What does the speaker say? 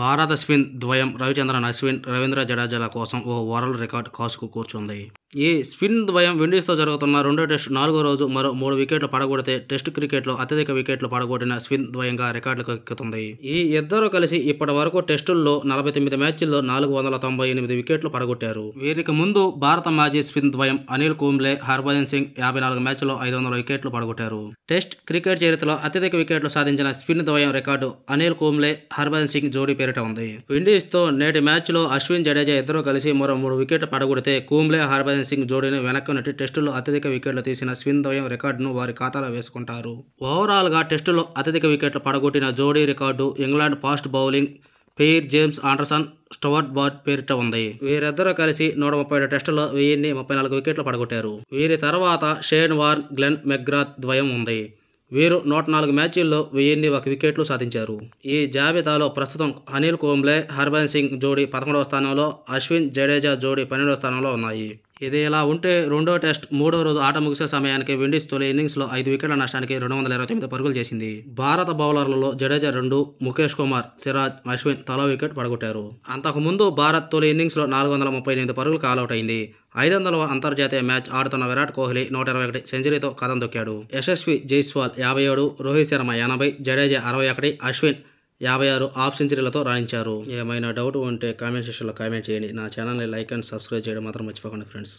భారత్ అశ్విన్ ద్వయం రవిచంద్రన్ అశ్విన్ రవీంద్ర జడేజాల కోసం ఓ world record కాసుకు కూర్చుంది ఈ స్పిన్ ద్వయం విండీస్తో జరుగుతున్న రెండో టెస్టు నాలుగో రోజు మరో మూడు వికెట్లు పడగొడితే టెస్ట్ క్రికెట్లో అత్యధిక వికెట్లు పడగొట్టిన స్పిన్ ద్వయంగా రికార్డులకు ఎక్కుతుంది ఈ ఇద్దరు కలిసి ఇప్పటి వరకు టెస్టుల్లో నలభై తొమ్మిది మ్యాచ్ల్లో నాలుగు వందల తొంభై ఎనిమిది వికెట్లు పడగొట్టారు వీరికి ముందు భారత మాజీ స్పిన్ ద్వయం అనిల్ కుంబ్లే హర్భజన్ సింగ్ యాభై నాలుగు మ్యాచ్ల్లో ఐదు వందల వికెట్లు పడగొట్టారు టెస్ట్ క్రికెట్ చరిత్రలో అత్యధిక వికెట్లు సాధించిన స్పిన్ ద్వయం రికార్డు అనిల్ కుంబ్లే హర్భజన్ సింగ్ జోడీ పేరిట ఉంది విండీస్తో నేటి మ్యాచ్లో అశ్విన్ జడేజా ఇద్దరు కలిసి మరో మూడు వికెట్లు పడగొడితే కుంబ్లే హర్భజన్ సింగ్ జోడీని వెనక్కి నెట్టి టెస్టులో అత్యధిక వికెట్లు తీసిన స్విన్ ద్వయం రికార్డును వారి ఖాతాలో వేసుకుంటారు ఓవరాల్గా టెస్టులో అత్యధిక వికెట్లు పడగొట్టిన జోడీ record England fast bowling pair James Anderson Stuart Broad పేరిట ఉంది వీరిద్దరూ కలిసి నూట ముప్పై ఏడు టెస్టుల్లో వెయ్యిన్ని ముప్పై నాలుగు వికెట్లు పడగొట్టారు వీరి తర్వాత షేన్ వార్న్ గ్లెన్ మెగ్రాత్ ద్వయం ఉంది వీరు నూట నాలుగు మ్యాచ్ల్లో వెయ్యిన్ని ఒక వికెట్లు సాధించారు ఈ జాబితాలో ప్రస్తుతం అనిల్ కోంబ్లే హర్భన్ సింగ్ జోడీ పదకొండవ స్థానంలో అశ్విన్ జడేజా జోడీ పన్నెండవ స్థానంలో ఉన్నాయి ఇది ఇలా ఉంటే రెండో టెస్ట్ మూడో రోజు ఆట ముగిసే సమయానికి విండీస్ తొలి లో ఐదు వికెట్ల నష్టానికి రెండు వందల ఇరవై తొమ్మిది పరుగులు చేసింది భారత బౌలర్లలో జడేజా రెండు ముఖేష్ కుమార్ సిరాజ్ అశ్విన్ తలో వికెట్ పడగొట్టారు అంతకుముందు భారత్ తొలి లో నాలుగు వందల ముప్పై ఎనిమిది పరుగులు కాలౌట్ అయింది ఐదు వందల అంతర్జాతీయ మ్యాచ్ ఆడుతున్న విరాట్ కోహ్లీ నూట ఇరవై ఒకటి సెంచరీతో కథం దొక్కాడు యశస్వి జైస్వాల్ యాభై ఏడు రోహిత్ శర్మ ఎనభై జడేజా అరవై ఒకటి అశ్విన్ యాభై ఆరు హాఫ్ సెంచరీలతో రాణించారు ఏమైనా డౌట్ ఉంటే కామెంట్ సెక్షన్లో కామెంట్ చేయండి నా ఛానల్ని లైక్ అండ్ సబ్స్క్రైబ్ చేయడం మాత్రం మర్చిపోకండి ఫ్రెండ్స్